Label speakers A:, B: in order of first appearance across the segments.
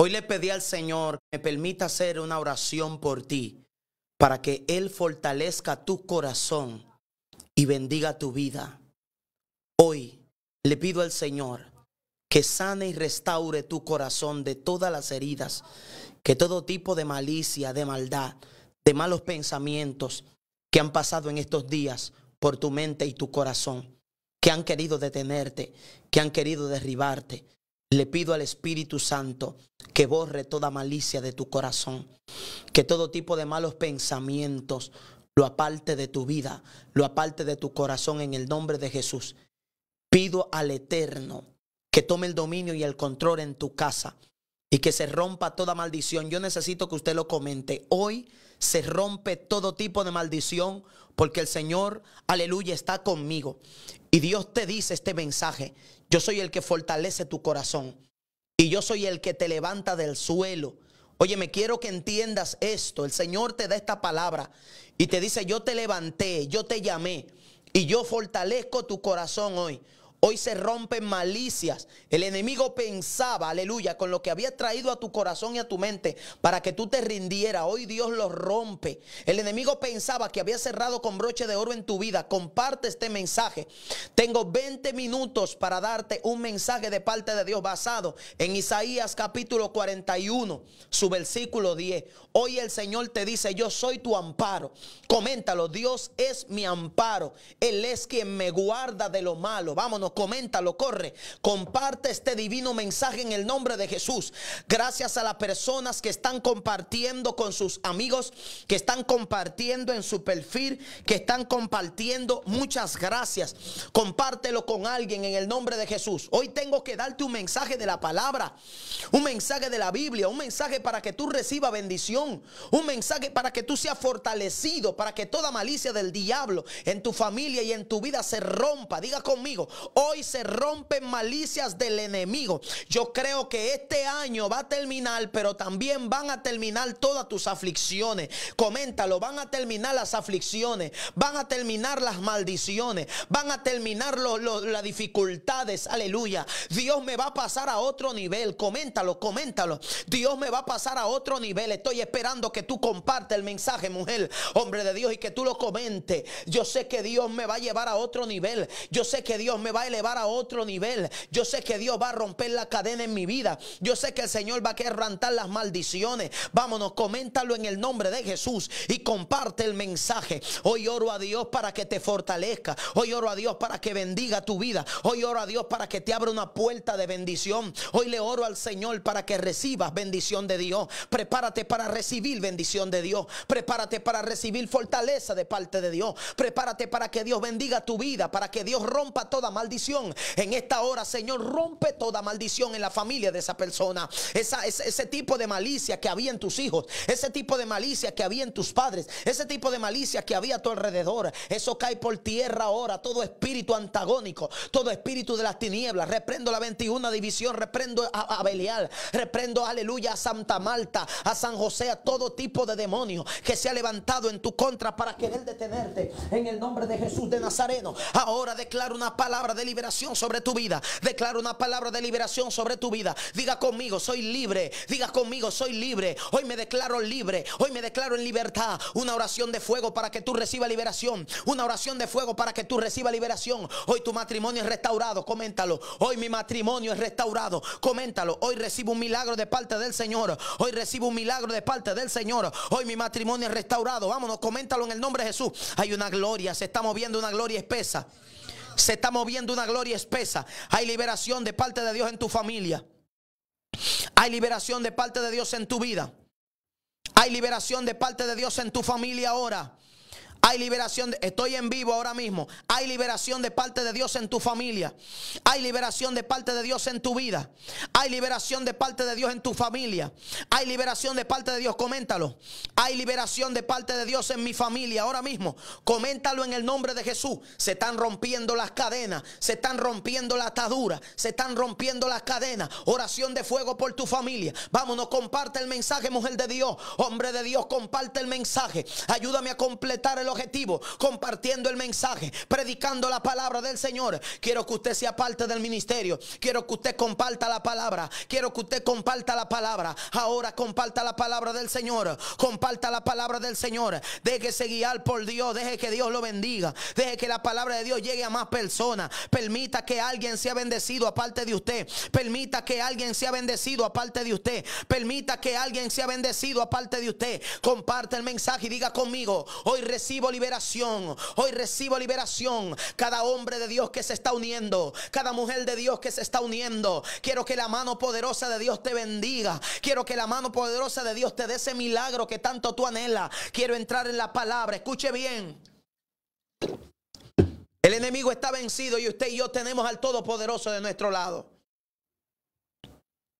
A: Hoy le pedí al Señor, que me permita hacer una oración por ti, para que Él fortalezca tu corazón y bendiga tu vida. Hoy le pido al Señor que sane y restaure tu corazón de todas las heridas, que todo tipo de malicia, de maldad, de malos pensamientos que han pasado en estos días por tu mente y tu corazón, que han querido detenerte, que han querido derribarte, le pido al Espíritu Santo que borre toda malicia de tu corazón, que todo tipo de malos pensamientos lo aparte de tu vida, lo aparte de tu corazón en el nombre de Jesús. Pido al Eterno que tome el dominio y el control en tu casa y que se rompa toda maldición. Yo necesito que usted lo comente. Hoy se rompe todo tipo de maldición porque el Señor, aleluya, está conmigo. Y Dios te dice este mensaje, yo soy el que fortalece tu corazón. Y yo soy el que te levanta del suelo. Oye, me quiero que entiendas esto. El Señor te da esta palabra y te dice, yo te levanté, yo te llamé y yo fortalezco tu corazón hoy. Hoy se rompen malicias. El enemigo pensaba, aleluya, con lo que había traído a tu corazón y a tu mente para que tú te rindiera. Hoy Dios lo rompe. El enemigo pensaba que había cerrado con broche de oro en tu vida. Comparte este mensaje. Tengo 20 minutos para darte un mensaje de parte de Dios basado en Isaías capítulo 41, su versículo 10. Hoy el Señor te dice, yo soy tu amparo. Coméntalo, Dios es mi amparo. Él es quien me guarda de lo malo. Vámonos comenta coméntalo, corre. Comparte este divino mensaje en el nombre de Jesús. Gracias a las personas que están compartiendo con sus amigos, que están compartiendo en su perfil, que están compartiendo. Muchas gracias. Compártelo con alguien en el nombre de Jesús. Hoy tengo que darte un mensaje de la palabra, un mensaje de la Biblia, un mensaje para que tú recibas bendición, un mensaje para que tú seas fortalecido, para que toda malicia del diablo en tu familia y en tu vida se rompa. Diga conmigo, Hoy se rompen malicias del enemigo. Yo creo que este año va a terminar, pero también van a terminar todas tus aflicciones. Coméntalo, van a terminar las aflicciones, van a terminar las maldiciones, van a terminar las dificultades. Aleluya. Dios me va a pasar a otro nivel. Coméntalo, coméntalo. Dios me va a pasar a otro nivel. Estoy esperando que tú compartas el mensaje, mujer, hombre de Dios, y que tú lo comentes. Yo sé que Dios me va a llevar a otro nivel. Yo sé que Dios me va a elevar a otro nivel. Yo sé que Dios va a romper la cadena en mi vida. Yo sé que el Señor va a quebrantar las maldiciones. Vámonos, coméntalo en el nombre de Jesús y comparte el mensaje. Hoy oro a Dios para que te fortalezca. Hoy oro a Dios para que bendiga tu vida. Hoy oro a Dios para que te abra una puerta de bendición. Hoy le oro al Señor para que recibas bendición de Dios. Prepárate para recibir bendición de Dios. Prepárate para recibir fortaleza de parte de Dios. Prepárate para que Dios bendiga tu vida, para que Dios rompa toda maldición en esta hora, Señor, rompe toda maldición en la familia de esa persona. Esa, ese, ese tipo de malicia que había en tus hijos, ese tipo de malicia que había en tus padres, ese tipo de malicia que había a tu alrededor. Eso cae por tierra ahora. Todo espíritu antagónico, todo espíritu de las tinieblas. Reprendo la 21 división, reprendo a, Belial, reprendo, aleluya, a Santa Malta a San José, a todo tipo de demonio que se ha levantado en tu contra para querer detenerte. En el nombre de Jesús de Nazareno, ahora declaro una palabra de liberación sobre tu vida. Declaro una palabra de liberación sobre tu vida. Diga conmigo, soy libre. Diga conmigo, soy libre. Hoy me declaro libre. Hoy me declaro en libertad. Una oración de fuego para que tú recibas liberación. Una oración de fuego para que tú recibas liberación. Hoy tu matrimonio es restaurado. Coméntalo. Hoy mi matrimonio es restaurado. Coméntalo. Hoy recibo un milagro de parte del Señor. Hoy recibo un milagro de parte del Señor. Hoy mi matrimonio es restaurado. Vámonos, coméntalo en el nombre de Jesús. Hay una gloria. Se está moviendo una gloria espesa. Se está moviendo una gloria espesa. Hay liberación de parte de Dios en tu familia. Hay liberación de parte de Dios en tu vida. Hay liberación de parte de Dios en tu familia ahora. Hay liberación. estoy en vivo ahora mismo. Hay liberación de parte de Dios en tu familia. Hay liberación de parte de Dios en tu vida. Hay liberación de parte de Dios en tu familia. Hay liberación de parte de Dios. Coméntalo. Hay liberación de parte de Dios en mi familia ahora mismo. Coméntalo en el nombre de Jesús. Se están rompiendo las cadenas. Se están rompiendo la atadura. Se están rompiendo las cadenas. Oración de fuego por tu familia. Vámonos, comparte el mensaje, mujer de Dios. Hombre de Dios, comparte el mensaje. Ayúdame a completar el objetivo, compartiendo el mensaje, predicando la palabra del Señor. Quiero que usted sea parte del ministerio. Quiero que usted comparta la palabra. Quiero que usted comparta la palabra. Ahora comparta la palabra del Señor. Comparta la palabra del Señor. Déjese guiar por Dios. Deje que Dios lo bendiga. Deje que la palabra de Dios llegue a más personas. Permita que alguien sea bendecido aparte de usted. Permita que alguien sea bendecido aparte de usted. Permita que alguien sea bendecido aparte de usted. Comparte el mensaje y diga conmigo. Hoy recibo recibo liberación. Hoy recibo liberación. Cada hombre de Dios que se está uniendo, cada mujer de Dios que se está uniendo. Quiero que la mano poderosa de Dios te bendiga. Quiero que la mano poderosa de Dios te dé ese milagro que tanto tú anhelas. Quiero entrar en la palabra. Escuche bien. El enemigo está vencido y usted y yo tenemos al Todopoderoso de nuestro lado.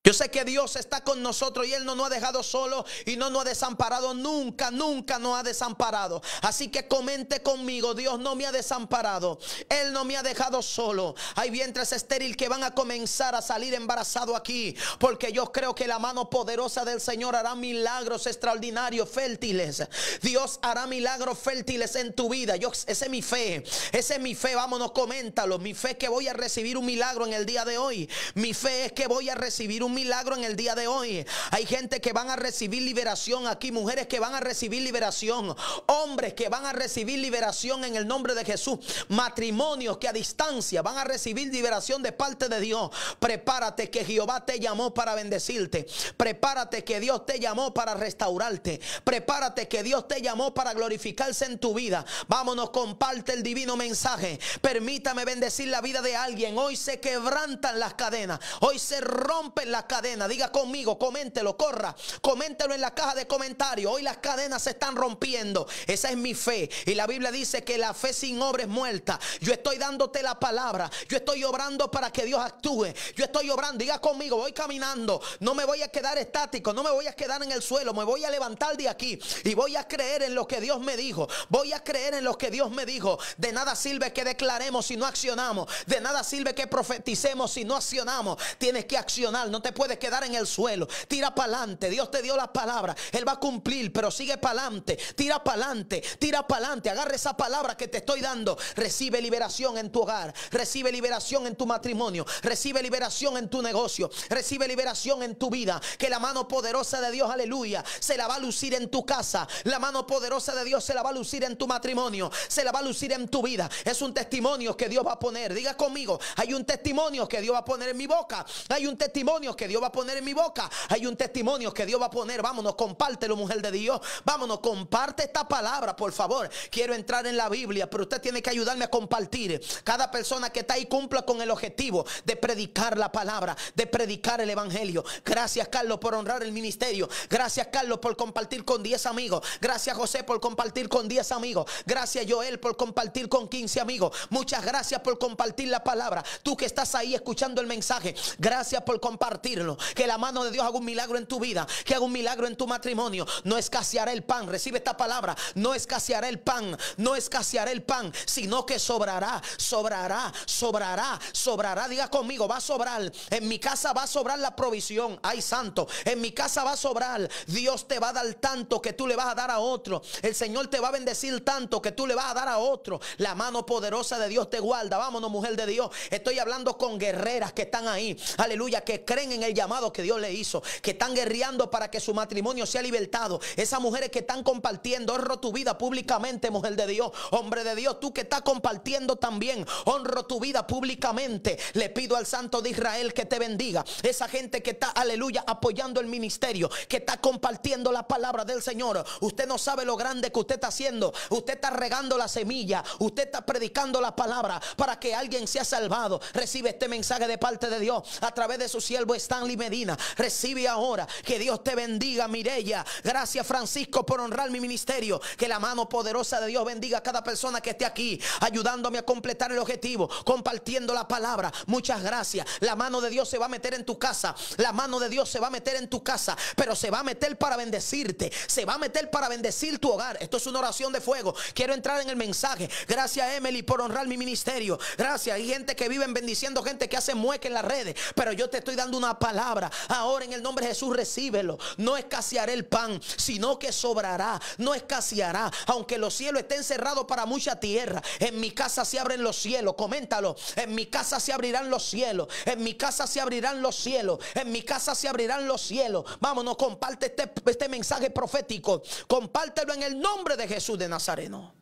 A: Yo sé que Dios está con nosotros y Él no nos ha dejado solo y no nos ha desamparado nunca, nunca nos ha desamparado. Así que comente conmigo, Dios no me ha desamparado, Él no me ha dejado solo. Hay vientres estériles que van a comenzar a salir embarazados aquí, porque yo creo que la mano poderosa del Señor hará milagros extraordinarios, fértiles. Dios hará milagros fértiles en tu vida. Yo, esa es mi fe, esa es mi fe, vámonos, coméntalo. Mi fe es que voy a recibir un milagro en el día de hoy. Mi fe es que voy a recibir un milagro en el día de hoy. Hay gente que van a recibir liberación aquí, mujeres que van a recibir liberación, hombres que van a recibir liberación en el nombre de Jesús, matrimonios que a distancia van a recibir liberación de parte de Dios. Prepárate que Jehová te llamó para bendecirte. Prepárate que Dios te llamó para restaurarte. Prepárate que Dios te llamó para glorificarse en tu vida. Vámonos, comparte el divino mensaje. Permítame bendecir la vida de alguien. Hoy se quebrantan las cadenas. Hoy se rompen las cadena Diga conmigo, coméntelo, corra, coméntelo en la caja de comentarios. Hoy las cadenas se están rompiendo. Esa es mi fe. Y la Biblia dice que la fe sin obra es muerta. Yo estoy dándote la palabra. Yo estoy obrando para que Dios actúe. Yo estoy obrando. Diga conmigo, voy caminando. No me voy a quedar estático. No me voy a quedar en el suelo. Me voy a levantar de aquí. Y voy a creer en lo que Dios me dijo. Voy a creer en lo que Dios me dijo. De nada sirve que declaremos si no accionamos. De nada sirve que profeticemos si no accionamos. Tienes que accionar. No te puedes quedar en el suelo. Tira para adelante. Dios te dio la palabra, Él va a cumplir, pero sigue para adelante. Tira para adelante. Tira para adelante. Agarra esa palabra que te estoy dando. Recibe liberación en tu hogar. Recibe liberación en tu matrimonio. Recibe liberación en tu negocio. Recibe liberación en tu vida. Que la mano poderosa de Dios, aleluya, se la va a lucir en tu casa. La mano poderosa de Dios se la va a lucir en tu matrimonio. Se la va a lucir en tu vida. Es un testimonio que Dios va a poner. Diga conmigo, hay un testimonio que Dios va a poner en mi boca. Hay un testimonio que Dios va a poner en mi boca. Hay un testimonio que Dios va a poner. Vámonos, compártelo, mujer de Dios. Vámonos, comparte esta palabra, por favor. Quiero entrar en la Biblia, pero usted tiene que ayudarme a compartir. Cada persona que está ahí cumpla con el objetivo de predicar la palabra, de predicar el evangelio. Gracias, Carlos, por honrar el ministerio. Gracias, Carlos, por compartir con 10 amigos. Gracias, José, por compartir con 10 amigos. Gracias, Joel, por compartir con 15 amigos. Muchas gracias por compartir la palabra. Tú que estás ahí escuchando el mensaje, gracias por compartir que la mano de Dios haga un milagro en tu vida, que haga un milagro en tu matrimonio. No escaseará el pan, recibe esta palabra. No escaseará el pan, no escaseará el pan, sino que sobrará, sobrará, sobrará, sobrará. Diga conmigo, va a sobrar. En mi casa va a sobrar la provisión. Ay, santo, en mi casa va a sobrar. Dios te va a dar tanto que tú le vas a dar a otro. El Señor te va a bendecir tanto que tú le vas a dar a otro. La mano poderosa de Dios te guarda. Vámonos, mujer de Dios. Estoy hablando con guerreras que están ahí. Aleluya, que creen en el llamado que Dios le hizo, que están guerreando para que su matrimonio sea libertado. Esas mujeres que están compartiendo, honro tu vida públicamente, mujer de Dios, hombre de Dios, tú que estás compartiendo también, honro tu vida públicamente. Le pido al Santo de Israel que te bendiga. Esa gente que está, aleluya, apoyando el ministerio, que está compartiendo la palabra del Señor. Usted no sabe lo grande que usted está haciendo. Usted está regando la semilla. Usted está predicando la palabra para que alguien sea salvado. Recibe este mensaje de parte de Dios a través de su siervo Stanley Medina. Recibe ahora. Que Dios te bendiga, Mireya Gracias, Francisco, por honrar mi ministerio. Que la mano poderosa de Dios bendiga a cada persona que esté aquí, ayudándome a completar el objetivo, compartiendo la palabra. Muchas gracias. La mano de Dios se va a meter en tu casa. La mano de Dios se va a meter en tu casa, pero se va a meter para bendecirte. Se va a meter para bendecir tu hogar. Esto es una oración de fuego. Quiero entrar en el mensaje. Gracias, Emily, por honrar mi ministerio. Gracias. Hay gente que vive bendiciendo gente que hace mueque en las redes, pero yo te estoy dando una palabra. Ahora en el nombre de Jesús recíbelo. No escaseará el pan, sino que sobrará. No escaseará. Aunque los cielos estén cerrados para mucha tierra. En mi casa se abren los cielos. Coméntalo. En mi casa se abrirán los cielos. En mi casa se abrirán los cielos. En mi casa se abrirán los cielos. Vámonos, comparte este, este mensaje profético. Compártelo en el nombre de Jesús de Nazareno.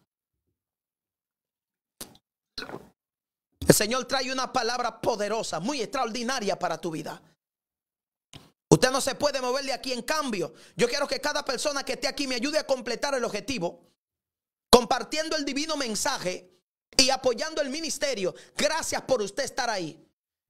A: El Señor trae una palabra poderosa, muy extraordinaria para tu vida. Usted no se puede mover de aquí. En cambio, yo quiero que cada persona que esté aquí me ayude a completar el objetivo, compartiendo el divino mensaje y apoyando el ministerio. Gracias por usted estar ahí.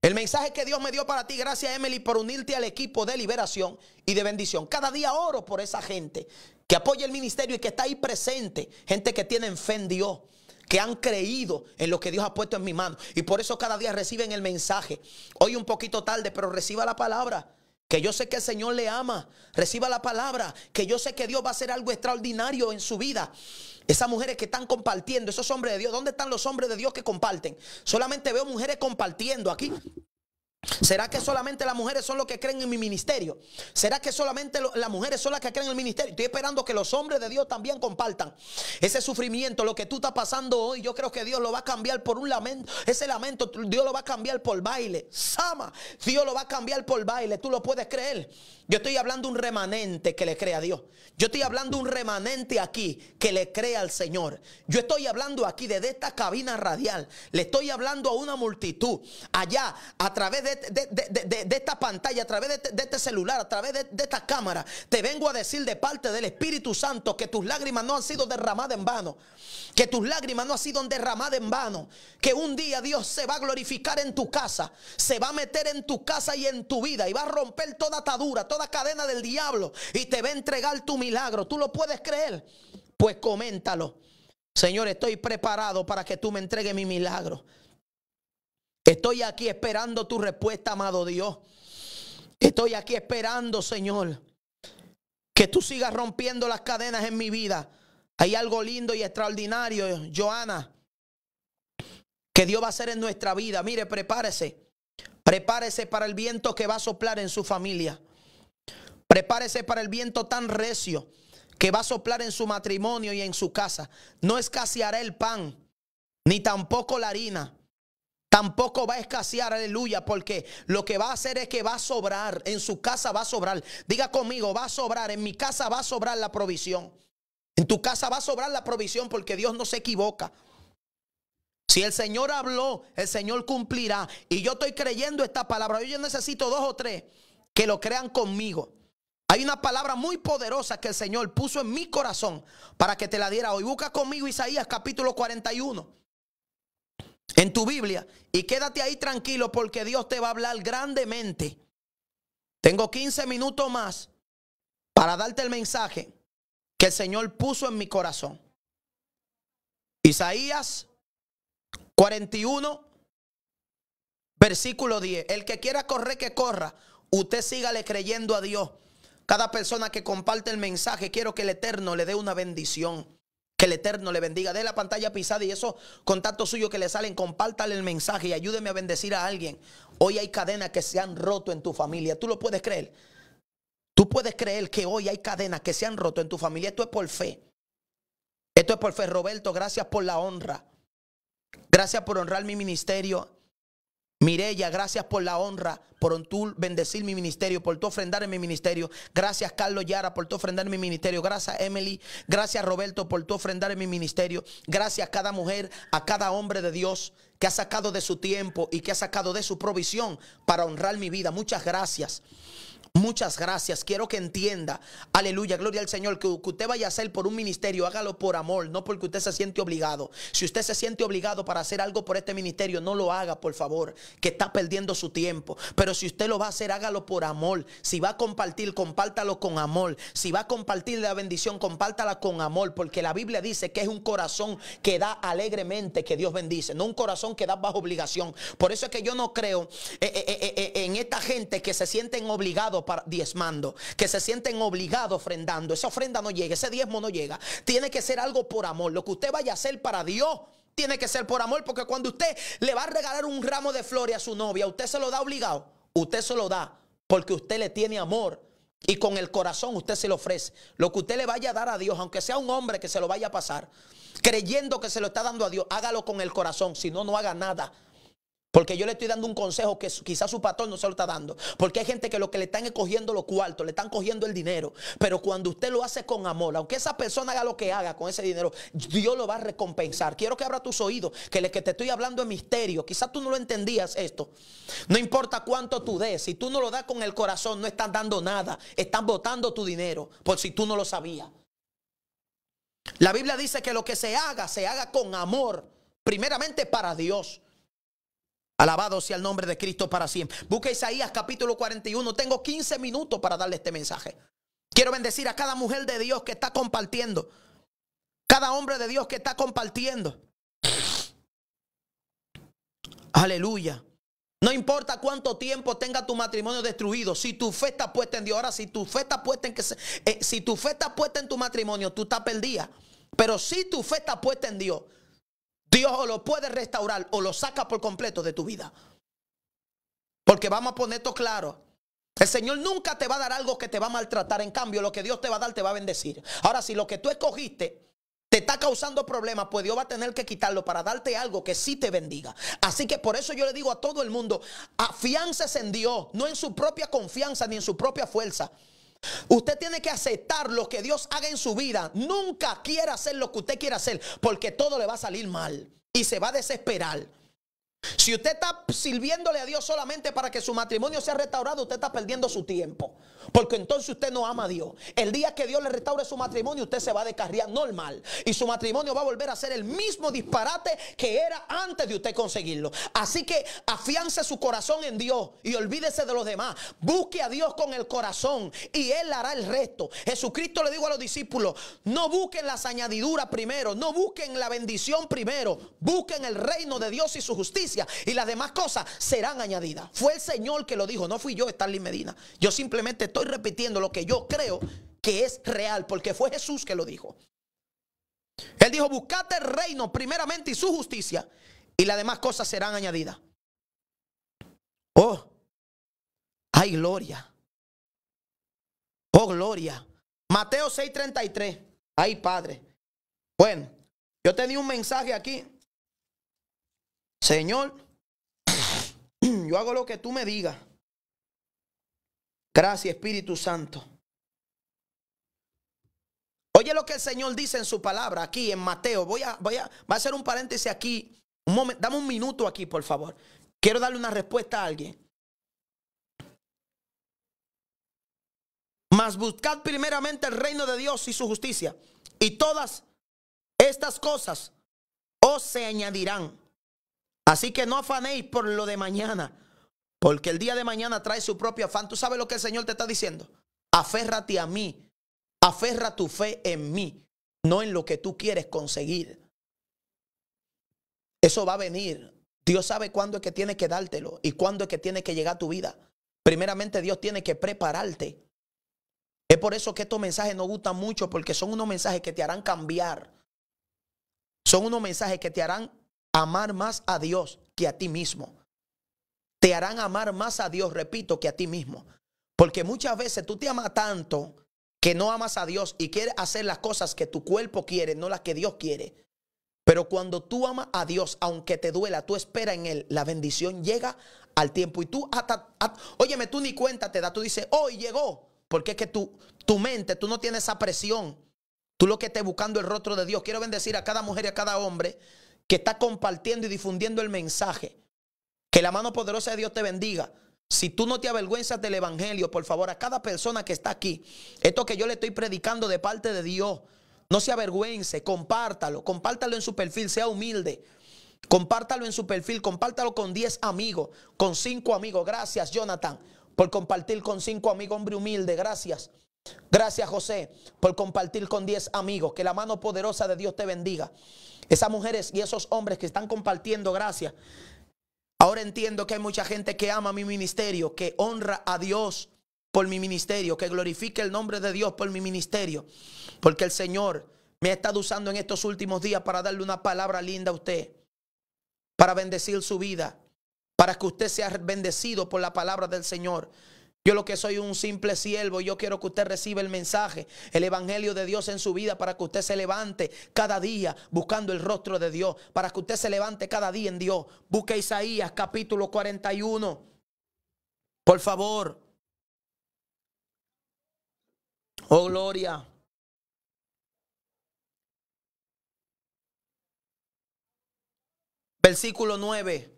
A: El mensaje que Dios me dio para ti, gracias Emily por unirte al equipo de liberación y de bendición. Cada día oro por esa gente que apoya el ministerio y que está ahí presente. Gente que tiene fe en Dios que han creído en lo que Dios ha puesto en mi mano. Y por eso cada día reciben el mensaje. Hoy un poquito tarde, pero reciba la palabra que yo sé que el Señor le ama, reciba la palabra, que yo sé que Dios va a hacer algo extraordinario en su vida. Esas mujeres que están compartiendo, esos hombres de Dios, ¿dónde están los hombres de Dios que comparten? Solamente veo mujeres compartiendo aquí. ¿Será que solamente las mujeres son las que creen en mi ministerio? ¿Será que solamente las mujeres son las que creen en el ministerio? Estoy esperando que los hombres de Dios también compartan ese sufrimiento, lo que tú estás pasando hoy. Yo creo que Dios lo va a cambiar por un lamento. Ese lamento, Dios lo va a cambiar por baile. Sama, Dios lo va a cambiar por baile. Tú lo puedes creer. Yo estoy hablando un remanente que le crea a Dios. Yo estoy hablando un remanente aquí que le crea al Señor. Yo estoy hablando aquí desde esta cabina radial. Le estoy hablando a una multitud allá a través de, esta pantalla, a través de, este celular, a través de, esta cámara. Te vengo a decir de parte del Espíritu Santo que tus lágrimas no han sido derramadas en vano. Que tus lágrimas no han sido derramadas en vano. Que un día Dios se va a glorificar en tu casa. Se va a meter en tu casa y en tu vida. Y va a romper toda atadura, la cadena del diablo y te va a entregar tu milagro. ¿Tú lo puedes creer? Pues coméntalo. Señor, estoy preparado para que tú me entregues mi milagro. Estoy aquí esperando tu respuesta, amado Dios. Estoy aquí esperando, Señor, que tú sigas rompiendo las cadenas en mi vida. Hay algo lindo y extraordinario, Joana, que Dios va a hacer en nuestra vida. Mire, prepárese. Prepárese para el viento que va a soplar en su familia. Prepárese para el viento tan recio que va a soplar en su matrimonio y en su casa. No escaseará el pan, ni tampoco la harina. Tampoco va a escasear, aleluya, porque lo que va a hacer es que va a sobrar, en su casa va a sobrar. Diga conmigo, va a sobrar, en mi casa va a sobrar la provisión. En tu casa va a sobrar la provisión porque Dios no se equivoca. Si el Señor habló, el Señor cumplirá. Y yo estoy creyendo esta palabra. Yo necesito dos o tres que lo crean conmigo. Hay una palabra muy poderosa que el Señor puso en mi corazón para que te la diera hoy. Busca conmigo Isaías capítulo 41 en tu Biblia y quédate ahí tranquilo porque Dios te va a hablar grandemente. Tengo 15 minutos más para darte el mensaje que el Señor puso en mi corazón. Isaías 41, versículo 10. El que quiera correr, que corra. Usted sígale creyendo a Dios cada persona que comparte el mensaje, quiero que el Eterno le dé una bendición. Que el Eterno le bendiga. De la pantalla pisada y esos contactos suyos que le salen, compártale el mensaje y ayúdeme a bendecir a alguien. Hoy hay cadenas que se han roto en tu familia. ¿Tú lo puedes creer? Tú puedes creer que hoy hay cadenas que se han roto en tu familia. Esto es por fe. Esto es por fe, Roberto. Gracias por la honra. Gracias por honrar mi ministerio. Mireya gracias por la honra, por tu bendecir mi ministerio, por tu ofrendar en mi ministerio. Gracias, Carlos Yara, por tu ofrendar en mi ministerio. Gracias, Emily. Gracias, Roberto, por tu ofrendar en mi ministerio. Gracias a cada mujer, a cada hombre de Dios que ha sacado de su tiempo y que ha sacado de su provisión para honrar mi vida. Muchas gracias. Muchas gracias. Quiero que entienda, aleluya, gloria al Señor, que, usted vaya a hacer por un ministerio, hágalo por amor, no porque usted se siente obligado. Si usted se siente obligado para hacer algo por este ministerio, no lo haga, por favor, que está perdiendo su tiempo. Pero si usted lo va a hacer, hágalo por amor. Si va a compartir, compártalo con amor. Si va a compartir la bendición, compártala con amor, porque la Biblia dice que es un corazón que da alegremente que Dios bendice, no un corazón que da bajo obligación. Por eso es que yo no creo eh, eh, eh, en esta gente que se sienten obligados diezmando, que se sienten obligados ofrendando. Esa ofrenda no llega, ese diezmo no llega. Tiene que ser algo por amor. Lo que usted vaya a hacer para Dios tiene que ser por amor, porque cuando usted le va a regalar un ramo de flores a su novia, usted se lo da obligado. Usted se lo da porque usted le tiene amor y con el corazón usted se lo ofrece. Lo que usted le vaya a dar a Dios, aunque sea un hombre que se lo vaya a pasar, creyendo que se lo está dando a Dios, hágalo con el corazón, si no, no haga nada. Porque yo le estoy dando un consejo que quizás su patrón no se lo está dando. Porque hay gente que lo que le están escogiendo cogiendo los cuartos, le están cogiendo el dinero. Pero cuando usted lo hace con amor, aunque esa persona haga lo que haga con ese dinero, Dios lo va a recompensar. Quiero que abra tus oídos, que el que te estoy hablando es misterio. Quizás tú no lo entendías esto. No importa cuánto tú des, si tú no lo das con el corazón, no estás dando nada. Están botando tu dinero por si tú no lo sabías. La Biblia dice que lo que se haga, se haga con amor, primeramente para Dios. Alabado sea el nombre de Cristo para siempre. Busca Isaías capítulo 41. Tengo 15 minutos para darle este mensaje. Quiero bendecir a cada mujer de Dios que está compartiendo. Cada hombre de Dios que está compartiendo. Aleluya. No importa cuánto tiempo tenga tu matrimonio destruido, si tu fe está puesta en Dios, ahora si tu fe está puesta en que eh, si tu fe está puesta en tu matrimonio, tú estás perdida. Pero si tu fe está puesta en Dios, Dios o lo puede restaurar o lo saca por completo de tu vida. Porque vamos a poner esto claro. El Señor nunca te va a dar algo que te va a maltratar. En cambio, lo que Dios te va a dar te va a bendecir. Ahora, si lo que tú escogiste te está causando problemas, pues Dios va a tener que quitarlo para darte algo que sí te bendiga. Así que por eso yo le digo a todo el mundo, afiánces en Dios, no en su propia confianza ni en su propia fuerza. Usted tiene que aceptar lo que Dios haga en su vida. Nunca quiera hacer lo que usted quiera hacer, porque todo le va a salir mal y se va a desesperar. Si usted está sirviéndole a Dios solamente para que su matrimonio sea restaurado, usted está perdiendo su tiempo. Porque entonces usted no ama a Dios. El día que Dios le restaure su matrimonio, usted se va a descarriar normal. Y su matrimonio va a volver a ser el mismo disparate que era antes de usted conseguirlo. Así que afiance su corazón en Dios y olvídese de los demás. Busque a Dios con el corazón y Él hará el resto. Jesucristo le dijo a los discípulos, no busquen las añadiduras primero, no busquen la bendición primero, busquen el reino de Dios y su justicia y las demás cosas serán añadidas. Fue el Señor que lo dijo, no fui yo, Stanley Medina. Yo simplemente estoy repitiendo lo que yo creo que es real, porque fue Jesús que lo dijo. Él dijo, buscate el reino primeramente y su justicia, y las demás cosas serán añadidas. Oh, hay gloria. Oh, gloria. Mateo 6:33. Ay, Padre. Bueno, yo tenía un mensaje aquí. Señor, yo hago lo que tú me digas. Gracias, Espíritu Santo. Oye lo que el Señor dice en su palabra aquí en Mateo. Voy a, voy a, a hacer un paréntesis aquí. dame un minuto aquí, por favor. Quiero darle una respuesta a alguien. Mas buscad primeramente el reino de Dios y su justicia. Y todas estas cosas os se añadirán. Así que no afanéis por lo de mañana porque el día de mañana trae su propio afán. ¿Tú sabes lo que el Señor te está diciendo? Aférrate a mí. Aferra tu fe en mí, no en lo que tú quieres conseguir. Eso va a venir. Dios sabe cuándo es que tiene que dártelo y cuándo es que tiene que llegar a tu vida. Primeramente Dios tiene que prepararte. Es por eso que estos mensajes no gustan mucho porque son unos mensajes que te harán cambiar. Son unos mensajes que te harán amar más a Dios que a ti mismo te harán amar más a Dios, repito, que a ti mismo. Porque muchas veces tú te amas tanto que no amas a Dios y quieres hacer las cosas que tu cuerpo quiere, no las que Dios quiere. Pero cuando tú amas a Dios, aunque te duela, tú esperas en Él, la bendición llega al tiempo. Y tú hasta, óyeme, tú ni cuenta te da, tú dices, hoy llegó. Porque es que tu, tu mente, tú no tienes esa presión. Tú lo que estés buscando el rostro de Dios. Quiero bendecir a cada mujer y a cada hombre que está compartiendo y difundiendo el mensaje. Que la mano poderosa de Dios te bendiga. Si tú no te avergüenzas del Evangelio, por favor, a cada persona que está aquí, esto que yo le estoy predicando de parte de Dios, no se avergüence, compártalo, compártalo en su perfil, sea humilde. Compártalo en su perfil, compártalo con 10 amigos, con 5 amigos. Gracias, Jonathan, por compartir con 5 amigos, hombre humilde. Gracias. Gracias, José, por compartir con 10 amigos. Que la mano poderosa de Dios te bendiga. Esas mujeres y esos hombres que están compartiendo, gracias. Ahora entiendo que hay mucha gente que ama mi ministerio, que honra a Dios por mi ministerio, que glorifique el nombre de Dios por mi ministerio, porque el Señor me ha estado usando en estos últimos días para darle una palabra linda a usted, para bendecir su vida, para que usted sea bendecido por la palabra del Señor. Yo lo que soy un simple siervo, yo quiero que usted reciba el mensaje, el Evangelio de Dios en su vida para que usted se levante cada día buscando el rostro de Dios, para que usted se levante cada día en Dios. Busque Isaías capítulo 41. Por favor. Oh, gloria. Versículo 9.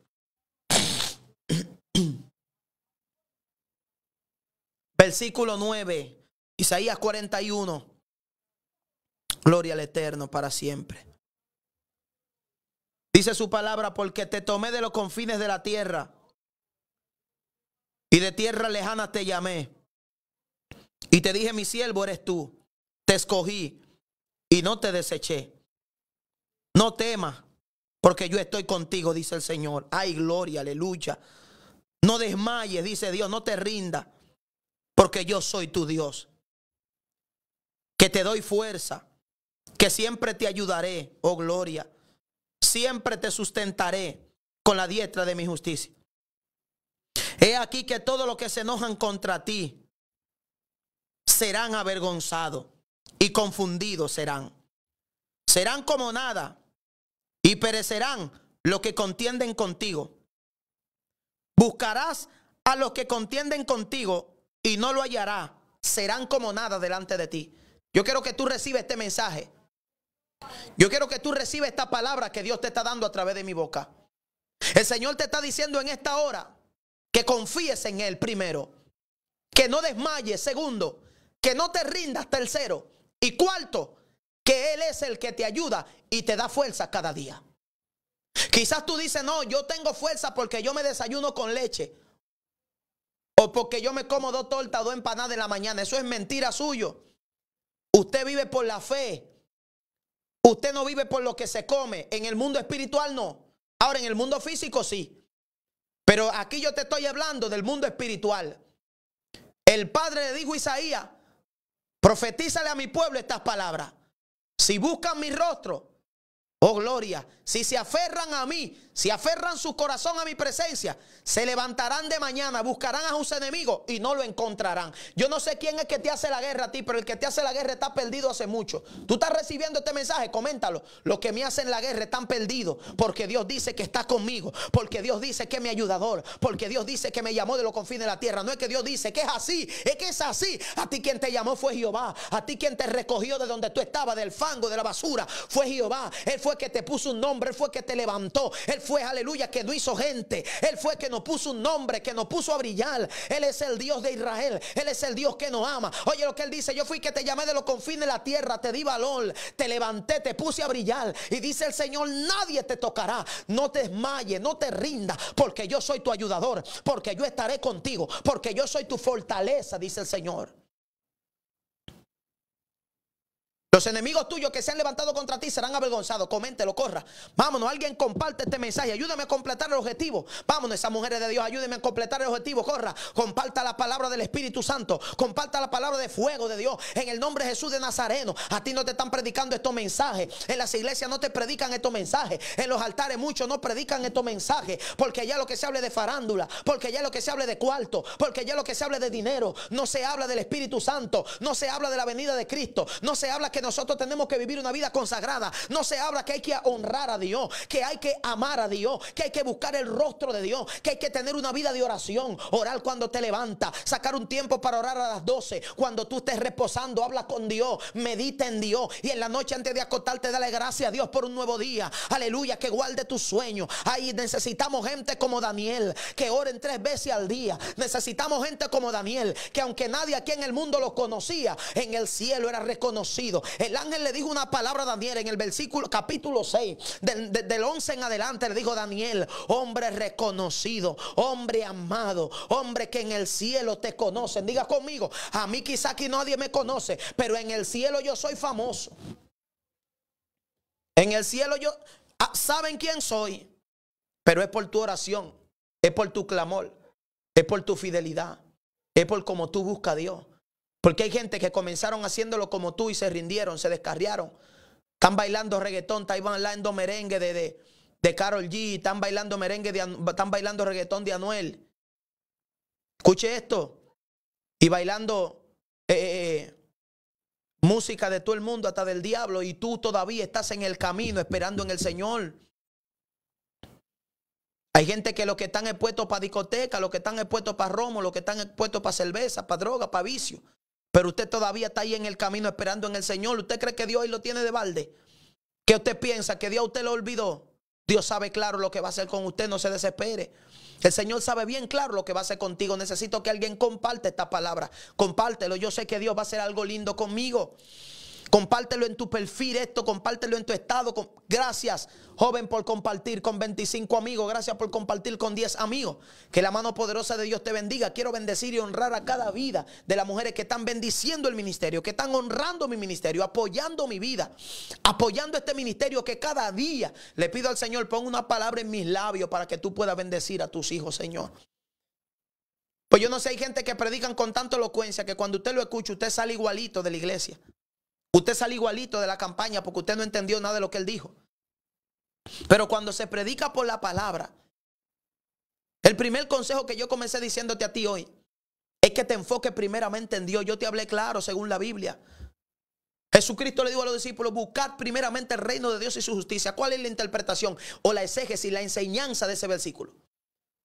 A: Versículo 9. Isaías 41. Gloria al Eterno para siempre. Dice su palabra, porque te tomé de los confines de la tierra y de tierra lejana te llamé. Y te dije, mi siervo eres tú. Te escogí y no te deseché. No temas, porque yo estoy contigo, dice el Señor. Ay, gloria, aleluya. No desmayes, dice Dios, no te rindas porque yo soy tu Dios, que te doy fuerza, que siempre te ayudaré, oh gloria, siempre te sustentaré con la diestra de mi justicia. He aquí que todos los que se enojan contra ti serán avergonzados y confundidos serán. Serán como nada y perecerán los que contienden contigo. Buscarás a los que contienden contigo y no lo hallará. Serán como nada delante de ti. Yo quiero que tú recibas este mensaje. Yo quiero que tú recibas esta palabra que Dios te está dando a través de mi boca. El Señor te está diciendo en esta hora que confíes en Él primero. Que no desmayes. Segundo, que no te rindas. Tercero. Y cuarto, que Él es el que te ayuda y te da fuerza cada día. Quizás tú dices, no, yo tengo fuerza porque yo me desayuno con leche. O porque yo me como dos tortas, dos empanadas en la mañana. Eso es mentira suyo. Usted vive por la fe. Usted no vive por lo que se come. En el mundo espiritual no. Ahora, en el mundo físico sí. Pero aquí yo te estoy hablando del mundo espiritual. El padre le dijo a Isaías, profetízale a mi pueblo estas palabras. Si buscan mi rostro, oh gloria, si se aferran a mí, si aferran su corazón a mi presencia, se levantarán de mañana, buscarán a sus enemigos y no lo encontrarán. Yo no sé quién es que te hace la guerra a ti, pero el que te hace la guerra está perdido hace mucho. Tú estás recibiendo este mensaje, coméntalo. Los que me hacen la guerra están perdidos porque Dios dice que está conmigo, porque Dios dice que es mi ayudador, porque Dios dice que me llamó de los confines de la tierra. No es que Dios dice que es así, es que es así. A ti quien te llamó fue Jehová, a ti quien te recogió de donde tú estabas, del fango, de la basura, fue Jehová. Él fue que te puso un nombre, él fue que te levantó, él fue, aleluya, que no hizo gente. Él fue que nos puso un nombre, que nos puso a brillar. Él es el Dios de Israel. Él es el Dios que nos ama. Oye lo que él dice, yo fui que te llamé de los confines de la tierra, te di valor, te levanté, te puse a brillar. Y dice el Señor, nadie te tocará. No te desmaye, no te rinda, porque yo soy tu ayudador, porque yo estaré contigo, porque yo soy tu fortaleza, dice el Señor. Los enemigos tuyos que se han levantado contra ti serán avergonzados. Coméntelo, corra. Vámonos, alguien comparte este mensaje. Ayúdame a completar el objetivo. Vámonos, esas mujeres de Dios, ayúdeme a completar el objetivo. Corra. Comparta la palabra del Espíritu Santo. Comparta la palabra de fuego de Dios. En el nombre de Jesús de Nazareno. A ti no te están predicando estos mensajes. En las iglesias no te predican estos mensajes. En los altares muchos no predican estos mensajes. Porque ya lo que se hable de farándula. Porque ya lo que se hable de cuarto. Porque ya lo que se hable de dinero. No se habla del Espíritu Santo. No se habla de la venida de Cristo. No se habla que nosotros tenemos que vivir una vida consagrada. No se habla que hay que honrar a Dios, que hay que amar a Dios, que hay que buscar el rostro de Dios, que hay que tener una vida de oración, orar cuando te levantas, sacar un tiempo para orar a las 12, cuando tú estés reposando, habla con Dios, medita en Dios y en la noche antes de acostarte dale gracias a Dios por un nuevo día. Aleluya, que guarde tus sueños. Ahí necesitamos gente como Daniel, que oren tres veces al día. Necesitamos gente como Daniel, que aunque nadie aquí en el mundo lo conocía, en el cielo era reconocido. El ángel le dijo una palabra a Daniel en el versículo capítulo 6, del, 11 en adelante, le dijo Daniel, hombre reconocido, hombre amado, hombre que en el cielo te conocen. Diga conmigo, a mí quizá aquí nadie me conoce, pero en el cielo yo soy famoso. En el cielo yo, ah, saben quién soy, pero es por tu oración, es por tu clamor, es por tu fidelidad, es por cómo tú buscas a Dios. Porque hay gente que comenzaron haciéndolo como tú y se rindieron, se descarriaron. Están bailando reggaetón, están bailando merengue de, de, Carol G, están bailando merengue, de, están bailando reggaetón de Anuel. Escuche esto. Y bailando eh, eh, eh, música de todo el mundo, hasta del diablo, y tú todavía estás en el camino esperando en el Señor. Hay gente que lo que están expuestos para discoteca, lo que están expuestos para romo, lo que están expuestos para cerveza, para droga, para vicio. Pero usted todavía está ahí en el camino esperando en el Señor. ¿Usted cree que Dios ahí lo tiene de balde? ¿Qué usted piensa que Dios usted lo olvidó? Dios sabe claro lo que va a hacer con usted, no se desespere. El Señor sabe bien claro lo que va a hacer contigo. Necesito que alguien comparte esta palabra. Compártelo. Yo sé que Dios va a hacer algo lindo conmigo. Compártelo en tu perfil esto, compártelo en tu estado. Gracias, joven, por compartir con 25 amigos. Gracias por compartir con 10 amigos. Que la mano poderosa de Dios te bendiga. Quiero bendecir y honrar a cada vida de las mujeres que están bendiciendo el ministerio, que están honrando mi ministerio, apoyando mi vida, apoyando este ministerio que cada día le pido al Señor, pon una palabra en mis labios para que tú puedas bendecir a tus hijos, Señor. Pues yo no sé, hay gente que predican con tanta elocuencia que cuando usted lo escucha, usted sale igualito de la iglesia. Usted sale igualito de la campaña porque usted no entendió nada de lo que él dijo. Pero cuando se predica por la palabra, el primer consejo que yo comencé diciéndote a ti hoy es que te enfoques primeramente en Dios. Yo te hablé claro según la Biblia. Jesucristo le dijo a los discípulos, buscad primeramente el reino de Dios y su justicia. ¿Cuál es la interpretación o la exégesis, la enseñanza de ese versículo?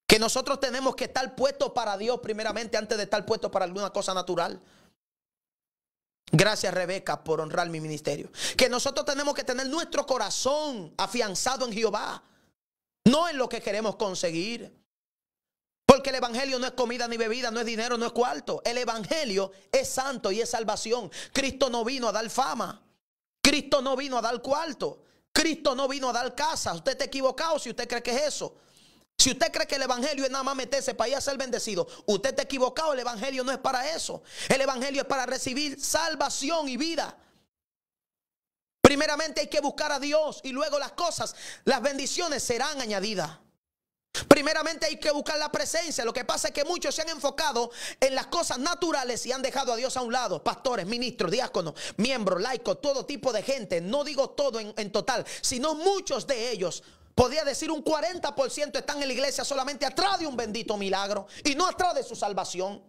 A: Que nosotros tenemos que estar puestos para Dios primeramente antes de estar puestos para alguna cosa natural. Gracias Rebeca por honrar mi ministerio. Que nosotros tenemos que tener nuestro corazón afianzado en Jehová, no en lo que queremos conseguir. Porque el Evangelio no es comida ni bebida, no es dinero, no es cuarto. El Evangelio es santo y es salvación. Cristo no vino a dar fama. Cristo no vino a dar cuarto. Cristo no vino a dar casa. Usted está equivocado si usted cree que es eso. Si usted cree que el evangelio es nada más meterse para ir a ser bendecido, usted está equivocado. El evangelio no es para eso. El evangelio es para recibir salvación y vida. Primeramente hay que buscar a Dios y luego las cosas, las bendiciones serán añadidas. Primeramente hay que buscar la presencia. Lo que pasa es que muchos se han enfocado en las cosas naturales y han dejado a Dios a un lado. Pastores, ministros, diáconos, miembros, laicos, todo tipo de gente. No digo todo en, en total, sino muchos de ellos Podría decir un 40% están en la iglesia solamente atrás de un bendito milagro y no atrás de su salvación.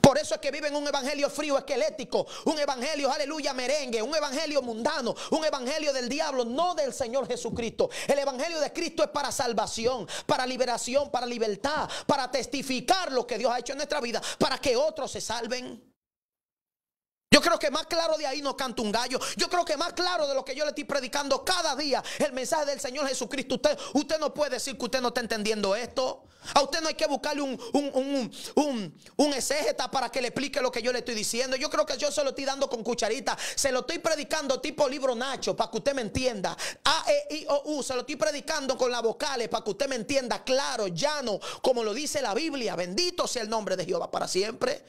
A: Por eso es que viven un evangelio frío, esquelético, un evangelio, aleluya, merengue, un evangelio mundano, un evangelio del diablo, no del Señor Jesucristo. El evangelio de Cristo es para salvación, para liberación, para libertad, para testificar lo que Dios ha hecho en nuestra vida, para que otros se salven. Yo creo que más claro de ahí no canta un gallo. Yo creo que más claro de lo que yo le estoy predicando cada día, el mensaje del Señor Jesucristo. Usted, usted no puede decir que usted no está entendiendo esto. A usted no hay que buscarle un, un, un, un, un exégeta para que le explique lo que yo le estoy diciendo. Yo creo que yo se lo estoy dando con cucharita. Se lo estoy predicando tipo libro Nacho para que usted me entienda. A, E, I, O, U. Se lo estoy predicando con las vocales para que usted me entienda claro, llano, como lo dice la Biblia. Bendito sea el nombre de Jehová para siempre.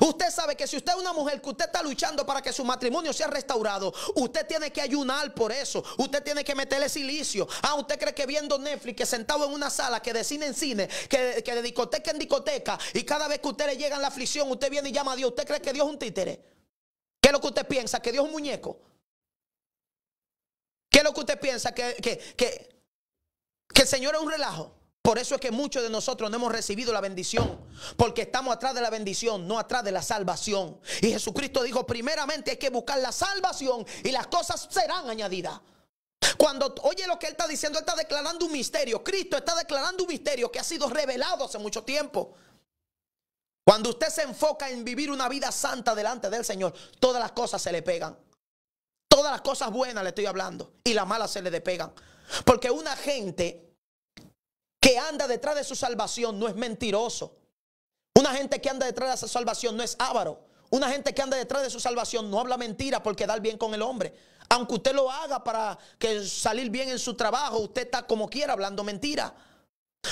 A: Usted sabe que si usted es una mujer que usted está luchando para que su matrimonio sea restaurado, usted tiene que ayunar por eso. Usted tiene que meterle silicio. Ah, usted cree que viendo Netflix, que sentado en una sala, que de cine en cine, que, de discoteca en discoteca, y cada vez que usted le llega la aflicción, usted viene y llama a Dios. ¿Usted cree que Dios es un títere? ¿Qué es lo que usted piensa? ¿Que Dios es un muñeco? ¿Qué es lo que usted piensa? ¿Que, que, que, que el Señor es un relajo? Por eso es que muchos de nosotros no hemos recibido la bendición, porque estamos atrás de la bendición, no atrás de la salvación. Y Jesucristo dijo, primeramente hay que buscar la salvación y las cosas serán añadidas. Cuando oye lo que él está diciendo, él está declarando un misterio. Cristo está declarando un misterio que ha sido revelado hace mucho tiempo. Cuando usted se enfoca en vivir una vida santa delante del Señor, todas las cosas se le pegan. Todas las cosas buenas le estoy hablando y las malas se le despegan. Porque una gente que anda detrás de su salvación no es mentiroso. Una gente que anda detrás de su salvación no es avaro. Una gente que anda detrás de su salvación no habla mentira porque el bien con el hombre. Aunque usted lo haga para que salir bien en su trabajo, usted está como quiera hablando mentira.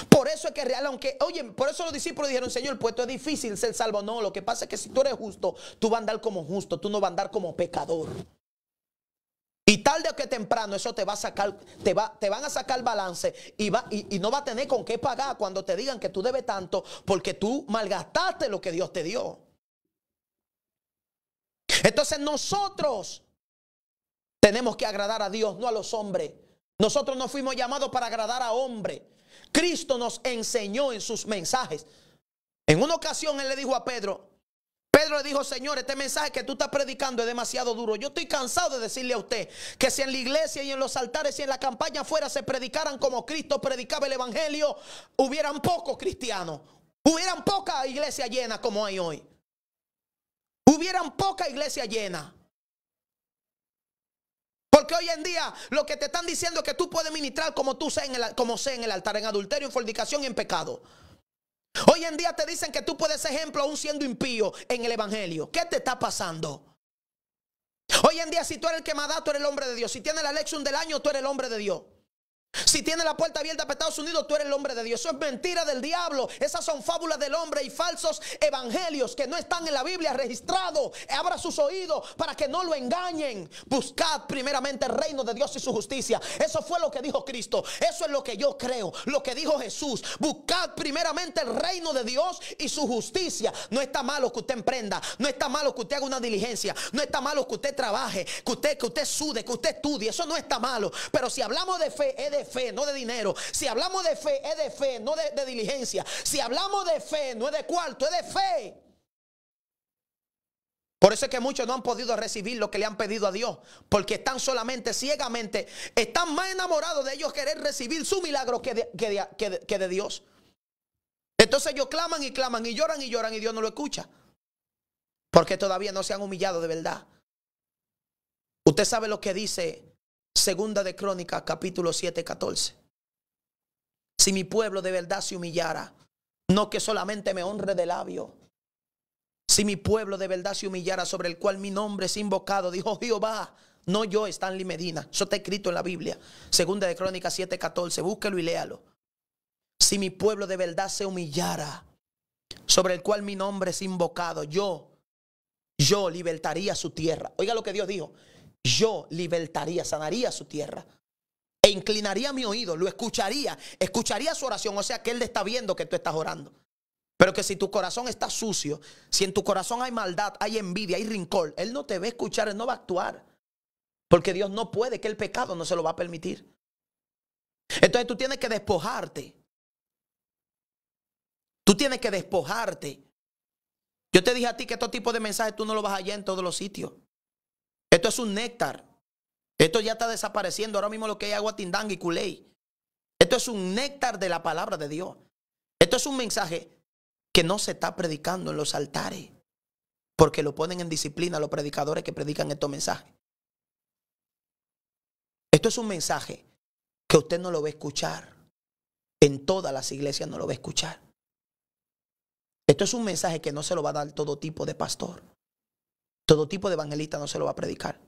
A: Por eso es que real, aunque, oye, por eso los discípulos dijeron, Señor, pues tú es difícil ser salvo. No, lo que pasa es que si tú eres justo, tú vas a andar como justo, tú no vas a andar como pecador. Y tarde o que temprano eso te va a sacar, te, va, te van a sacar balance y, va, y, no va a tener con qué pagar cuando te digan que tú debes tanto porque tú malgastaste lo que Dios te dio. Entonces nosotros tenemos que agradar a Dios, no a los hombres. Nosotros no fuimos llamados para agradar a hombres. Cristo nos enseñó en sus mensajes. En una ocasión Él le dijo a Pedro, le dijo, Señor, este mensaje que tú estás predicando es demasiado duro. Yo estoy cansado de decirle a usted que si en la iglesia y en los altares y en la campaña afuera se predicaran como Cristo predicaba el Evangelio, hubieran pocos cristianos, hubieran poca iglesia llena como hay hoy. Hubieran poca iglesia llena. Porque hoy en día lo que te están diciendo es que tú puedes ministrar como tú sé en el, como en el altar, en adulterio, en fornicación y en pecado. Hoy en día te dicen que tú puedes ser ejemplo aún siendo impío en el Evangelio. ¿Qué te está pasando? Hoy en día si tú eres el que más tú eres el hombre de Dios. Si tienes la lección del año, tú eres el hombre de Dios. Si tienes la puerta abierta para Estados Unidos, tú eres el hombre de Dios. Eso es mentira del diablo. Esas son fábulas del hombre y falsos evangelios que no están en la Biblia registrados. Abra sus oídos para que no lo engañen. Buscad primeramente el reino de Dios y su justicia. Eso fue lo que dijo Cristo. Eso es lo que yo creo. Lo que dijo Jesús. Buscad primeramente el reino de Dios y su justicia. No está malo que usted emprenda. No está malo que usted haga una diligencia. No está malo que usted trabaje. Que usted, que usted sude. Que usted estudie. Eso no está malo. Pero si hablamos de fe, es de fe, no de dinero. Si hablamos de fe, es de fe, no de, diligencia. Si hablamos de fe, no es de cuarto, es de fe. Por eso es que muchos no han podido recibir lo que le han pedido a Dios, porque están solamente ciegamente, están más enamorados de ellos querer recibir su milagro que de, que de Dios. Entonces ellos claman y claman y lloran y lloran y Dios no lo escucha, porque todavía no se han humillado de verdad. Usted sabe lo que dice Segunda de Crónica, capítulo 7, 14. Si mi pueblo de verdad se humillara, no que solamente me honre de labio. Si mi pueblo de verdad se humillara sobre el cual mi nombre es invocado, dijo Jehová, no yo, Stanley Medina. Eso está escrito en la Biblia. Segunda de Crónicas 7:14. Búsquelo y léalo. Si mi pueblo de verdad se humillara, sobre el cual mi nombre es invocado, yo, yo libertaría su tierra. Oiga lo que Dios dijo yo libertaría, sanaría su tierra. E inclinaría mi oído, lo escucharía, escucharía su oración. O sea que Él le está viendo que tú estás orando. Pero que si tu corazón está sucio, si en tu corazón hay maldad, hay envidia, hay rincón, Él no te va a escuchar, Él no va a actuar. Porque Dios no puede que el pecado no se lo va a permitir. Entonces tú tienes que despojarte. Tú tienes que despojarte. Yo te dije a ti que estos tipos de mensajes tú no lo vas a hallar en todos los sitios. Esto es un néctar. Esto ya está desapareciendo. Ahora mismo lo que hay agua tindanga y culey. Esto es un néctar de la palabra de Dios. Esto es un mensaje que no se está predicando en los altares. Porque lo ponen en disciplina los predicadores que predican estos mensajes. Esto es un mensaje que usted no lo va a escuchar. En todas las iglesias no lo va a escuchar. Esto es un mensaje que no se lo va a dar todo tipo de pastor. Todo tipo de evangelista no se lo va a predicar.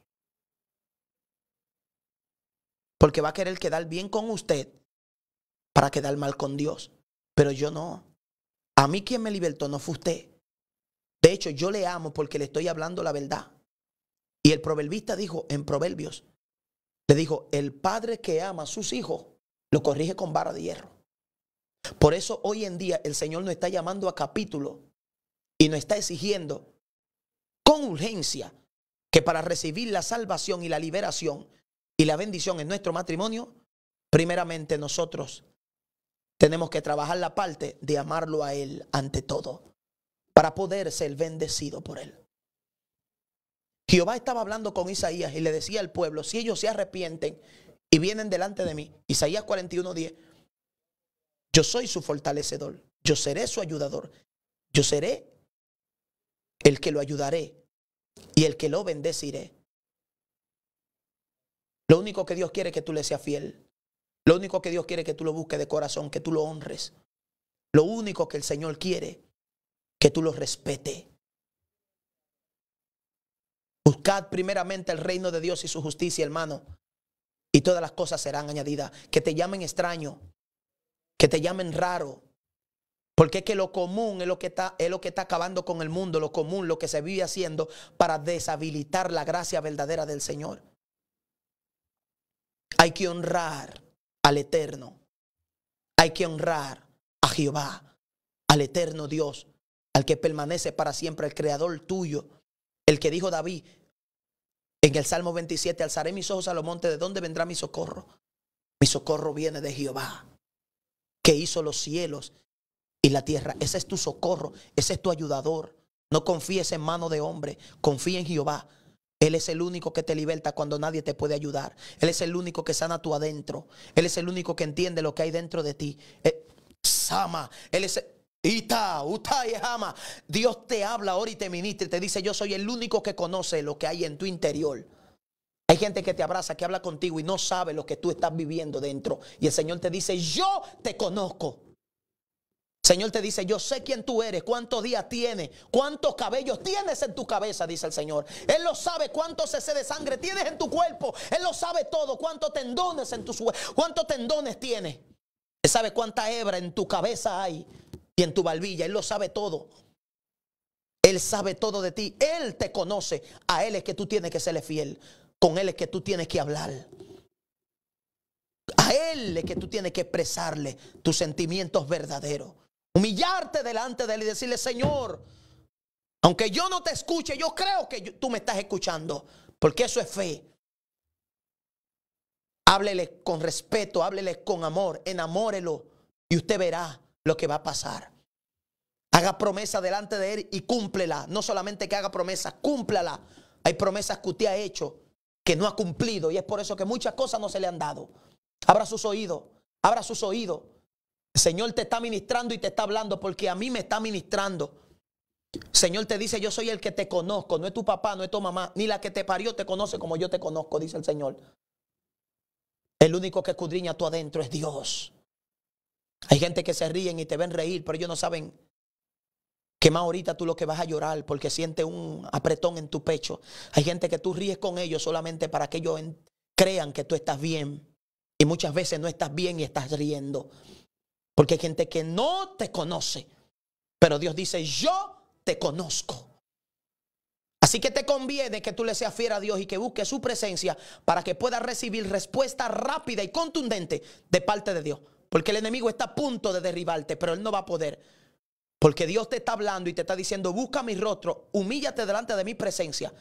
A: Porque va a querer quedar bien con usted para quedar mal con Dios. Pero yo no. A mí quien me libertó no fue usted. De hecho, yo le amo porque le estoy hablando la verdad. Y el proverbista dijo en Proverbios, le dijo, el padre que ama a sus hijos lo corrige con vara de hierro. Por eso hoy en día el Señor nos está llamando a capítulo y nos está exigiendo con urgencia que para recibir la salvación y la liberación y la bendición en nuestro matrimonio, primeramente nosotros tenemos que trabajar la parte de amarlo a Él ante todo, para poder ser bendecido por Él. Jehová estaba hablando con Isaías y le decía al pueblo, si ellos se arrepienten y vienen delante de mí, Isaías 41:10, yo soy su fortalecedor, yo seré su ayudador, yo seré el que lo ayudaré y el que lo bendeciré. Lo único que Dios quiere es que tú le seas fiel. Lo único que Dios quiere es que tú lo busques de corazón, que tú lo honres. Lo único que el Señor quiere que tú lo respete. Buscad primeramente el reino de Dios y su justicia, hermano, y todas las cosas serán añadidas. Que te llamen extraño, que te llamen raro, porque es que lo común es lo que está, es lo que está acabando con el mundo, lo común, lo que se vive haciendo para deshabilitar la gracia verdadera del Señor. Hay que honrar al Eterno. Hay que honrar a Jehová, al Eterno Dios, al que permanece para siempre, el Creador tuyo, el que dijo David en el Salmo 27, alzaré mis ojos a los montes, ¿de dónde vendrá mi socorro? Mi socorro viene de Jehová, que hizo los cielos y la tierra. Ese es tu socorro, ese es tu ayudador. No confíes en mano de hombre, confía en Jehová. Él es el único que te liberta cuando nadie te puede ayudar. Él es el único que sana tu adentro. Él es el único que entiende lo que hay dentro de ti. Eh, sama, Él es... Ita, Uta y Dios te habla ahora y te ministra y te dice, yo soy el único que conoce lo que hay en tu interior. Hay gente que te abraza, que habla contigo y no sabe lo que tú estás viviendo dentro. Y el Señor te dice, yo te conozco. Señor te dice, yo sé quién tú eres, cuántos días tienes, cuántos cabellos tienes en tu cabeza, dice el Señor. Él lo sabe cuántos cc de sangre tienes en tu cuerpo. Él lo sabe todo, cuántos tendones en tus cuántos tendones tienes. Él sabe cuánta hebra en tu cabeza hay y en tu barbilla. Él lo sabe todo. Él sabe todo de ti. Él te conoce. A Él es que tú tienes que serle fiel. Con Él es que tú tienes que hablar. A Él es que tú tienes que expresarle tus sentimientos verdaderos. Humillarte delante de Él y decirle, Señor, aunque yo no te escuche, yo creo que tú me estás escuchando, porque eso es fe. Háblele con respeto, háblele con amor, enamórelo y usted verá lo que va a pasar. Haga promesa delante de Él y cúmplela. No solamente que haga promesa, cúmplala. Hay promesas que usted ha hecho que no ha cumplido y es por eso que muchas cosas no se le han dado. Abra sus oídos, abra sus oídos. Señor te está ministrando y te está hablando porque a mí me está ministrando. Señor te dice, yo soy el que te conozco, no es tu papá, no es tu mamá, ni la que te parió te conoce como yo te conozco, dice el Señor. El único que escudriña tú adentro es Dios. Hay gente que se ríen y te ven reír, pero ellos no saben que más ahorita tú lo que vas a llorar porque siente un apretón en tu pecho. Hay gente que tú ríes con ellos solamente para que ellos crean que tú estás bien. Y muchas veces no estás bien y estás riendo. Porque hay gente que no te conoce. Pero Dios dice, yo te conozco. Así que te conviene que tú le seas fiel a Dios y que busques su presencia para que puedas recibir respuesta rápida y contundente de parte de Dios. Porque el enemigo está a punto de derribarte, pero él no va a poder. Porque Dios te está hablando y te está diciendo, busca mi rostro, humíllate delante de mi presencia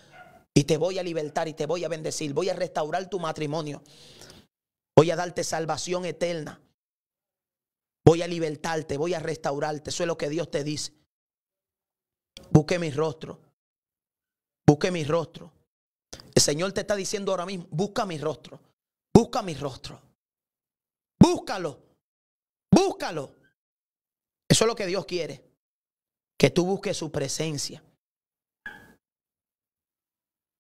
A: y te voy a libertar y te voy a bendecir. Voy a restaurar tu matrimonio. Voy a darte salvación eterna. Voy a libertarte, voy a restaurarte. Eso es lo que Dios te dice. Busque mi rostro. Busque mi rostro. El Señor te está diciendo ahora mismo, busca mi rostro. Busca mi rostro. Búscalo. Búscalo. Eso es lo que Dios quiere. Que tú busques su presencia.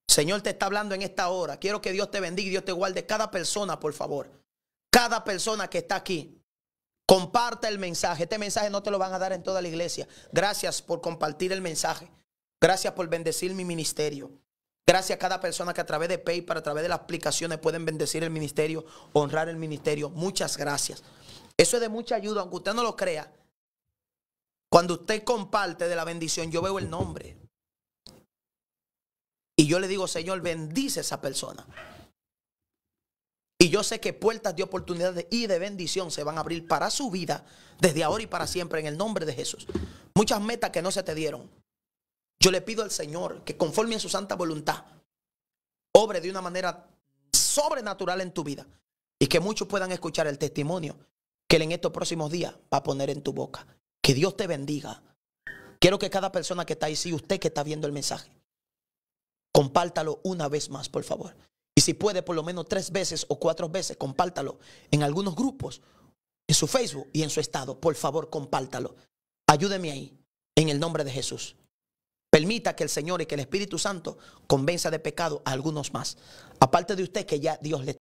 A: Señor te está hablando en esta hora. Quiero que Dios te bendiga y Dios te guarde. Cada persona, por favor. Cada persona que está aquí. Comparta el mensaje. Este mensaje no te lo van a dar en toda la iglesia. Gracias por compartir el mensaje. Gracias por bendecir mi ministerio. Gracias a cada persona que a través de PayPal, a través de las aplicaciones pueden bendecir el ministerio, honrar el ministerio. Muchas gracias. Eso es de mucha ayuda, aunque usted no lo crea. Cuando usted comparte de la bendición, yo veo el nombre. Y yo le digo, Señor, bendice a esa persona. Y yo sé que puertas de oportunidades y de bendición se van a abrir para su vida desde ahora y para siempre en el nombre de Jesús. Muchas metas que no se te dieron. Yo le pido al Señor que conforme a su santa voluntad, obre de una manera sobrenatural en tu vida y que muchos puedan escuchar el testimonio que Él en estos próximos días va a poner en tu boca. Que Dios te bendiga. Quiero que cada persona que está ahí, si usted que está viendo el mensaje, compártalo una vez más, por favor si puede, por lo menos tres veces o cuatro veces, compártalo en algunos grupos, en su Facebook y en su estado. Por favor, compártalo. Ayúdeme ahí, en el nombre de Jesús. Permita que el Señor y que el Espíritu Santo convenza de pecado a algunos más. Aparte de usted que ya Dios le...